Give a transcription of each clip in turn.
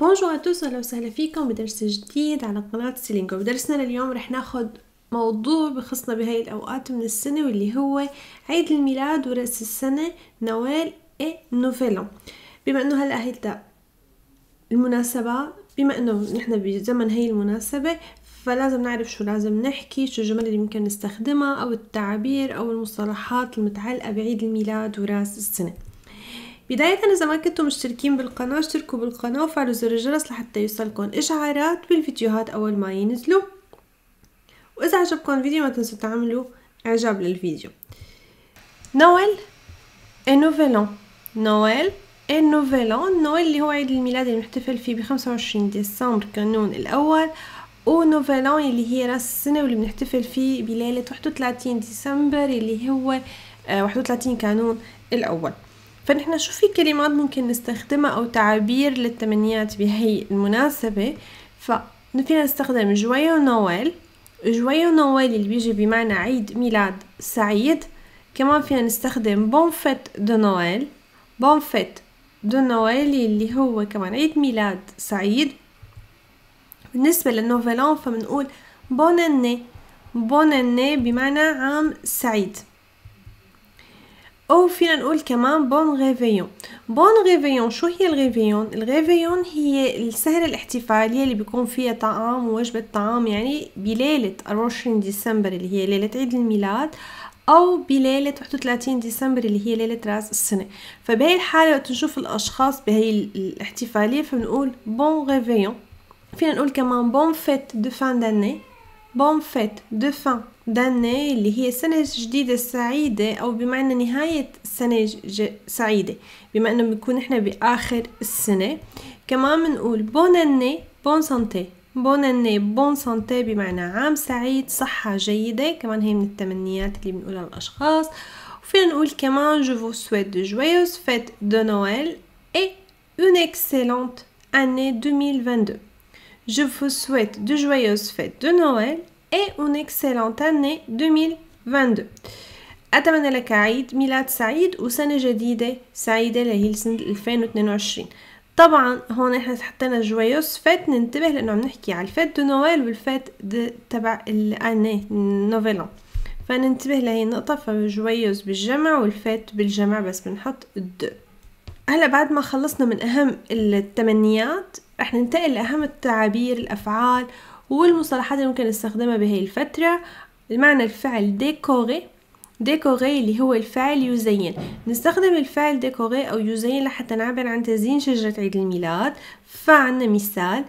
بونجور توس اهلا وسهلا فيكم بدرس جديد على قناة سيلينجو بدرسنا لليوم رح ناخد موضوع بخصنا بهاي الاوقات من السنة واللي هو عيد الميلاد ورأس السنة نوال اي نوفيلون بما انه هلا هيدا المناسبة بما انه نحن بزمن هي المناسبة فلازم نعرف شو لازم نحكي شو الجمل اللي ممكن نستخدمها او التعابير او المصطلحات المتعلقة بعيد الميلاد وراس السنة بداية إذا ما كنتم مشتركين بالقناة اشتركوا بالقناة وفعلوا زر الجرس لحتى يوصلكم إشعارات بالفيديوهات أول ما ينزلوا وإذا عجبكم الفيديو ما تنسوا تعملوا إعجاب للفيديو نويل اي نوفيلون نويل اي نوفيلون نويل اللي هو عيد الميلاد اللي بنحتفل فيه ب 25 ديسمبر كانون الأول و نوفيلون اللي هي راس السنة واللي بنحتفل فيه بليلة 31 ديسمبر اللي هو 31 آه، كانون الأول فنحن شو في كلمات ممكن نستخدمها أو تعابير للتمنيات بهي المناسبة فنفينا نستخدم جويو نويل جويو نويل اللي بيجي بمعنى عيد ميلاد سعيد كمان فينا نستخدم بون فيت دو نويل بون فيت دو نويل اللي هو كمان عيد ميلاد سعيد بالنسبة للنوفلان فبنقول بون اني بون اني بمعنى عام سعيد أو فينا نقول كمان بون غيفيون بون غيفيون شو هي الغيفيون؟ الغيفيون هي السهرة الاحتفالية اللي بيكون فيها طعام ووجبة طعام يعني بليلة 24 ديسمبر اللي هي ليلة عيد الميلاد أو بليلة 31 ديسمبر اللي هي ليلة رأس السنة فبهي الحالة وقت نشوف الأشخاص بهي الاحتفالية فبنقول بون غيفيون فينا نقول كمان بون فيت دو فان داني بون فيت دو فان داني اللي هي سنة جديدة سعيدة أو بمعنى نهاية سنة سعيدة بما أنه بنكون إحنا بآخر السنة كمان بنقول بون أني بون سانتي بون أني بون سانتي بمعنى عام سعيد صحة جيدة كمان هي من التمنيات اللي بنقولها للأشخاص وفينا نقول كمان جو vous souhaite de joyeuses fêtes de Noël et une excellente année 2022 Je vous souhaite de joyeuses fêtes de Noël et une excellente année 2022 أتمنى لك عيد ميلاد سعيد وسنة جديدة سعيدة اللي 2022 طبعا هون احنا حطينا جويوس فات ننتبه لانه عم نحكي على الفات دو نويل والفات تبع الاني نوفيلون فننتبه لهي النقطة فجويوس بالجمع والفات بالجمع بس بنحط دو هلا بعد ما خلصنا من اهم التمنيات رح ننتقل لأهم التعابير الأفعال والمصطلحات اللي ممكن نستخدمها بهي الفترة المعنى الفعل ديكوري ديكوري اللي هو الفعل يزين نستخدم الفعل ديكوري أو يزين لحتى نعبر عن تزيين شجرة عيد الميلاد فعنا مثال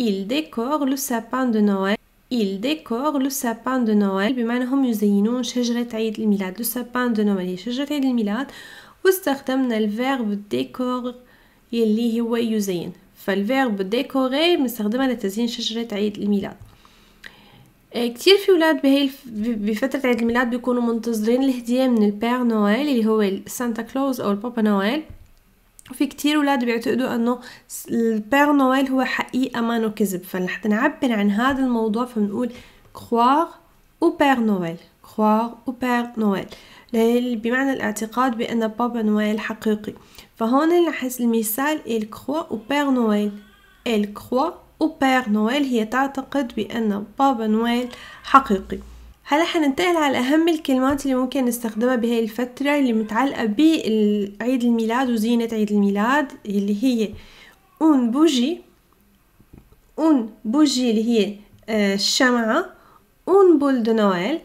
Il décore le sapin de Noël Il décore le sapin de Noël بمعنى هم يزينون شجرة عيد الميلاد le sapin de Noël هي شجرة عيد الميلاد واستخدمنا الفيرب ديكور يلي هو يزين فالفيرب ديكوري بنستخدمها لتزيين شجرة عيد الميلاد آه، كتير في ولاد بهي بفترة عيد الميلاد بيكونوا منتظرين الهدية من البير نويل اللي هو سانتا كلوز أو البابا نويل وفي كتير ولاد بيعتقدوا أنه البير نويل هو حقيقة ما كذب فلحتى نعبر عن هذا الموضوع فبنقول كروار أو بير نويل كروار أو بير نويل بمعنى الاعتقاد بأن بابا نويل حقيقي فهون نحس المثال إل croit أو بير نويل إل croit أو بير نويل هي تعتقد بأن بابا نويل حقيقي هلا حننتقل على أهم الكلمات اللي ممكن نستخدمها بهاي الفترة اللي متعلقة بعيد الميلاد وزينة عيد الميلاد اللي هي اون بوجي اون بوجي اللي هي آه، الشمعة اون بول دو نويل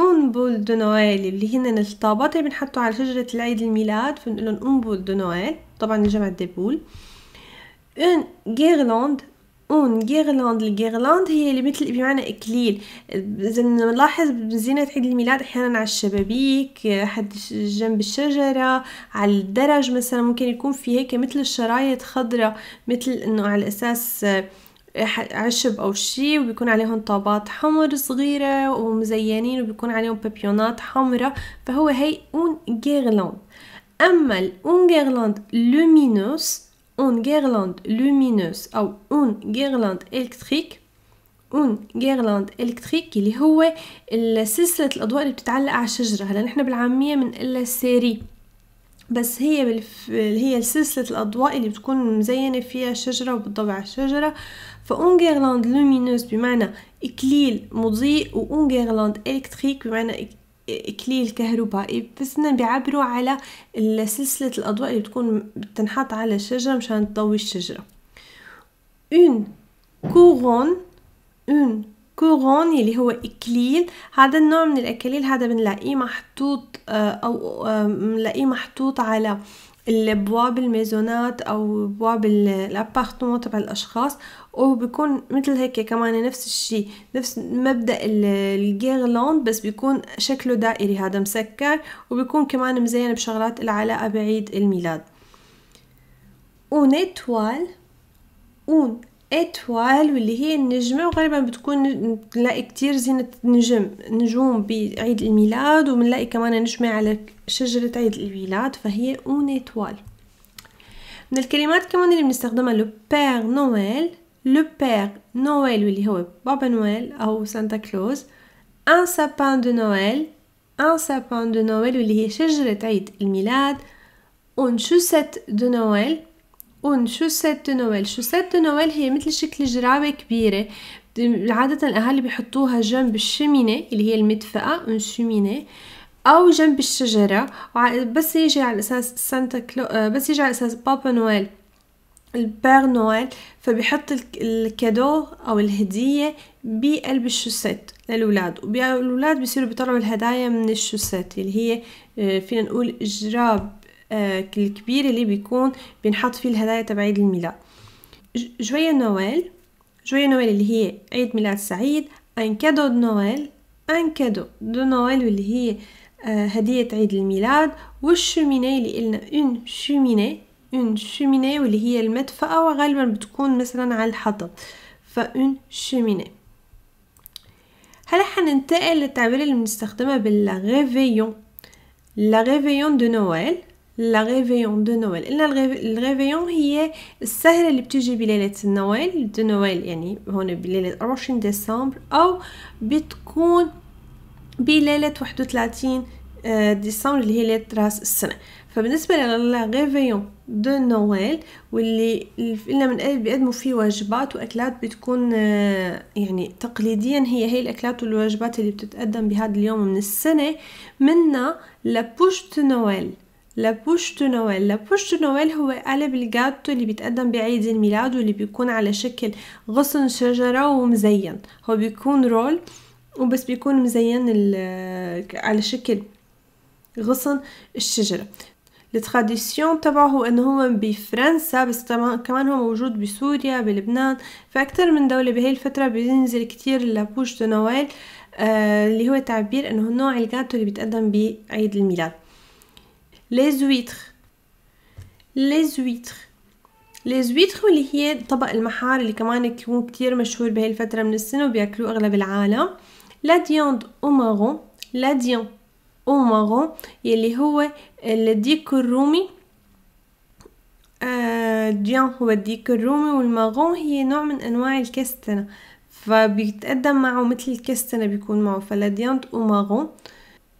اونبول دو نويل اللي هن الطابات اللي بنحطوا على شجرة العيد الميلاد بنقول لهم اونبول دو نويل طبعا الجمع ديبول اون جيرلاند اون جيرلاند الجيرلاند هي اللي مثل بمعنى اكليل اذا بنلاحظ بزينة عيد الميلاد احيانا على الشبابيك حد جنب الشجرة على الدرج مثلا ممكن يكون في هيك مثل الشرايط خضرة مثل انه على اساس عشب او شي وبيكون عليهم طابات حمر صغيرة ومزينين وبيكون عليهم بابيونات حمراء فهو هي اون غيرلاند اما الاون غيرلاند لومينوس اون غيرلاند لومينوس او اون غيرلاند الكتريك اون غيرلاند الكتريك اللي هو سلسلة الاضواء اللي بتتعلق على الشجرة هلا نحن بالعامية بنقلها سيري بس هي بالف... هي سلسلة الأضواء اللي بتكون مزينة فيها شجرة وبتضوي على الشجرة غيرلاند لومينوس بمعنى إكليل مضيء غيرلاند إلكتريك بمعنى إكليل كهربائي بس بيعبروا على سلسلة الأضواء اللي بتكون بتنحط على الشجرة مشان تضوي الشجرة اون كورون اون كورون اللي هو اكليل هذا النوع من الاكليل هذا بنلاقيه محطوط او بنلاقيه محطوط على البواب الميزونات او بواب الابارتمون تبع الاشخاص وبكون مثل هيك كمان نفس الشيء نفس مبدا الجيرلاند بس بيكون شكله دائري هذا مسكر وبيكون كمان مزين بشغلات العلاقه بعيد الميلاد Une اون اتوال واللي هي النجمه وغالبا بتكون نلاقي كتير زينه نجم نجوم بعيد الميلاد وبنلاقي كمان نجمه على شجره عيد الميلاد فهي اون اتوال من الكلمات كمان اللي بنستخدمها لو بير نويل لو بير نويل واللي هو بابا نويل او سانتا كلوز ان سابان دو نويل ان سابان دو نويل واللي هي شجره عيد الميلاد اون شوسيت دو نويل اون شوسيت دو نويل شوسيت دو نويل هي مثل شكل جرابة كبيرة عادة الأهالي بيحطوها جنب الشمينة اللي هي المدفأة اون شمينة أو جنب الشجرة بس يجي على أساس سانتا كلو آه، بس يجي على أساس بابا نويل البير نويل فبيحط الكادو او الهديه بقلب الشوسيت للاولاد والولاد بيصيروا بيطلعوا الهدايا من الشوسيت اللي هي آه، فينا نقول جراب آه، الكبير اللي بيكون بنحط فيه الهدايا تبع عيد الميلاد جوية نويل جوية نويل اللي هي عيد ميلاد سعيد ان كادو دو نويل ان كادو دو نويل اللي هي آه، هدية عيد الميلاد والشوميني اللي قلنا اون شوميني اون شوميني واللي هي المدفأة وغالبا بتكون مثلا على الحطب فاون شوميني هلا حننتقل للتعبير اللي بنستخدمها بالغيفيون لا غيفيون دو نويل لا ريفيون دو نويل قلنا الريفيون هي السهرة اللي بتيجي بليلة النويل دو نويل يعني هون بليلة 24 ديسمبر أو بتكون بليلة 31 آه، ديسمبر اللي هي ليلة راس السنة فبالنسبة ريفيون دو نويل واللي قلنا من بيقدموا فيه وجبات وأكلات بتكون آه، يعني تقليديا هي هي الأكلات والوجبات اللي بتتقدم بهذا اليوم من السنة منا لابوش دو نويل لابوش دو نويل لابوش دو نويل هو قالب الجاتو اللي بيتقدم بعيد الميلاد واللي بيكون على شكل غصن شجرة ومزين هو بيكون رول وبس بيكون مزين على شكل غصن الشجرة التراديسيون تبعه هو انه هو بفرنسا بس كمان هو موجود بسوريا بلبنان فاكتر من دولة بهي الفترة بينزل كتير لابوش دو نويل آه اللي هو تعبير انه نوع الجاتو اللي بيتقدم بعيد الميلاد les huîtres les huîtres les huîtres واللي هي طبق المحار اللي كمان يكون كتير مشهور بهي الفترة من السنة وبياكلوه أغلب العالم لا دياند أو ماغون لا ديان أو ماغون يلي هو الديك الرومي آه ديان هو الديك الرومي والماغون هي نوع من أنواع الكستنة فبيتقدم معه مثل الكستنة بيكون معه فلا دياند أو ماغون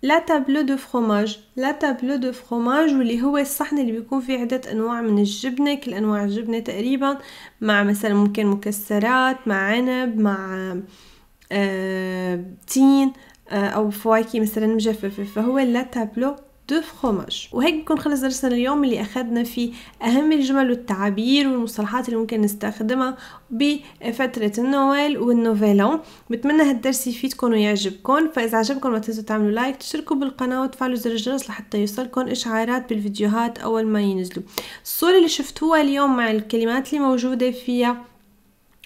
لا تابلو دو فروماج لا تابلو دو فروماج واللي هو الصحن اللي بيكون فيه عدة انواع من الجبنة كل انواع الجبنة تقريبا مع مثلا ممكن مكسرات مع عنب مع آه تين آه او فواكه مثلا مجففة فهو لا تابلو دو فروماج وهيك بكون خلص درسنا اليوم اللي اخذنا فيه اهم الجمل والتعابير والمصطلحات اللي ممكن نستخدمها بفترة النوال والنوفيلون بتمنى هالدرس يفيدكم ويعجبكم فاذا عجبكم ما تنسوا تعملوا لايك تشتركوا بالقناة وتفعلوا زر الجرس لحتى يوصلكم اشعارات بالفيديوهات اول ما ينزلوا الصورة اللي شفتوها اليوم مع الكلمات اللي موجودة فيها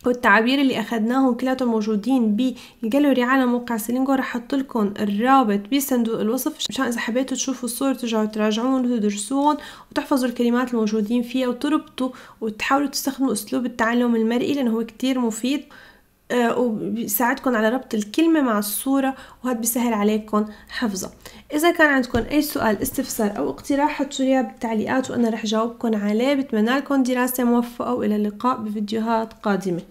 والتعابير اللي أخذناهم كلاتهم موجودين بالجاليري على موقع سيلينجو رح احط لكم الرابط بصندوق الوصف مشان اذا حبيتوا تشوفوا الصور ترجعوا تراجعون وتدرسون وتحفظوا الكلمات الموجودين فيها وتربطوا وتحاولوا تستخدموا اسلوب التعلم المرئي لانه هو كتير مفيد آه، وبيساعدكم على ربط الكلمة مع الصورة وهذا بيسهل عليكم حفظها إذا كان عندكم أي سؤال استفسار أو اقتراح حطوا لي بالتعليقات وأنا رح جاوبكم عليه بتمنى لكم دراسة موفقة وإلى اللقاء بفيديوهات قادمة